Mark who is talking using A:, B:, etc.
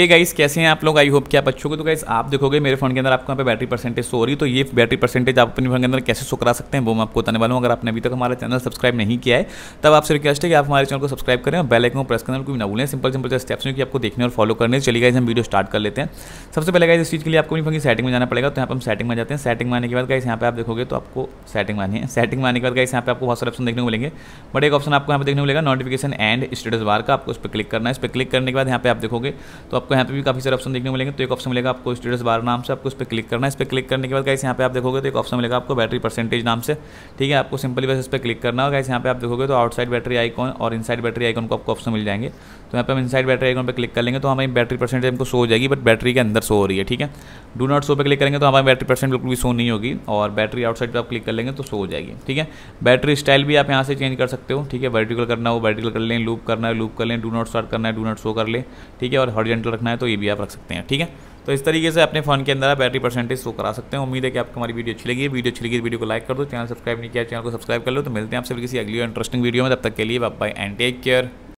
A: ए guys कैसे हैं आप लोग आई होप कि आप अच्छे को तो गाइस आप देखोगे मेरे फोन के अंदर आपको यहाँ पे बैटरी परसेंटेज सो रही तो ये बैटरी परसेंटेज आप अपने फोन के अंदर कैसे सो करा सकते हैं वो मैं आपको बताने वाला हूँ अगर आपने अभी तक हमारा चैनल सब्सक्राइब नहीं किया है तब आपसे रिक्वेस्ट है कि आप हमारे चैनल को सब्सक्राइब करें और बेलाइक को प्रेस करने कोई ना बोलें सिंपल सिंपल स्टेप्स में कि आपको देखने और फॉलो करने चली गई हम वीडियो स्टार्ट कर लेते हैं सबसे पहले गाइस इस चीज़ के लिए आपको अपनी फोन की सेटिंग में जाना पड़ेगा तो यहाँ पर हम सेटिंग में जाते हैं सेटिंग में आने के बाद गाइस यहाँ पे आप देखोगे तो आपको सेटिंग मानी है सेटिंग में आने के बाद गाइस यहाँ पे आपको बहुत सारे ऑप्शन देखने को मिलेंगे बट एक ऑप्शन आपको यहाँ पर देखने को मिलेगा नोटिफिकेशन एंड स्टेटस बार का आपको उस पर क्लिक करना है इस पर क्लिक करने के बाद यहाँ पे आप देखोगे तो आपको यहाँ पे भी काफी सारे ऑप्शन देखने मिलेंगे तो एक ऑप्शन मिलेगा आपको स्टेटस बार नाम से आपको उस पर क्लिक करना है इस पर क्लिक करने के बाद कैसे यहाँ पे आप देखोगे तो एक ऑप्शन मिलेगा आपको बैटरी परसेंटेज नाम से ठीक है आपको सिंपली बस इस पर क्लिक करना होगा कैसे यहाँ पे आप देखोगे तो आउटसाइड बैटरी आइकॉन और इनसाइड बैटरी आइकॉन को आपको ऑप्शन मिल जाएंगे तो यहाँ पे हम इनसाइड बैटरी आइकॉन पर क्लिक कर लेंगे तो हमारी बैटरी परसेंटेज हमको शो हो जाएगी बट बैटरी के अंदर शो हो रही है ठीक है डू नॉट शो पर क्लिक करेंगे तो हमारी बैटरी परसेंट बिल्कुल भी शो नहीं होगी और बैटरी आउटसाइड पर आप क्लिक कर लेंगे तो शो हो जाएगी ठीक है बैटरी स्टाइल भी आप यहाँ से चेंज कर सकते हो ठीक है वर्टिकल करना हो वर्टिकल कर लें लूप करना है लूप कर लें डू नॉट स्टार्ट करना है डू नॉट शो कर लें ठीक है और हॉरिजेंटल रखना है तो ये भी आप रख सकते हैं ठीक है तो इस तरीके से अपने फ़ोन के अंदर आप बैटरी परसेंटेज शो करा सकते हैं उम्मीद है कि आपको हमारी वीडियो अच्छी लगी वीडियो अच्छी लगी तो वीडियो को लाइक कर दो चैनल सब्सक्राइब नहीं किया चैनल को सब्सक्राइब कर लो तो मिलते हैं आपसे किसी अगली इंटरेस्टिंग वीडियो में तब तक के लिए बाय एंड टेक केयर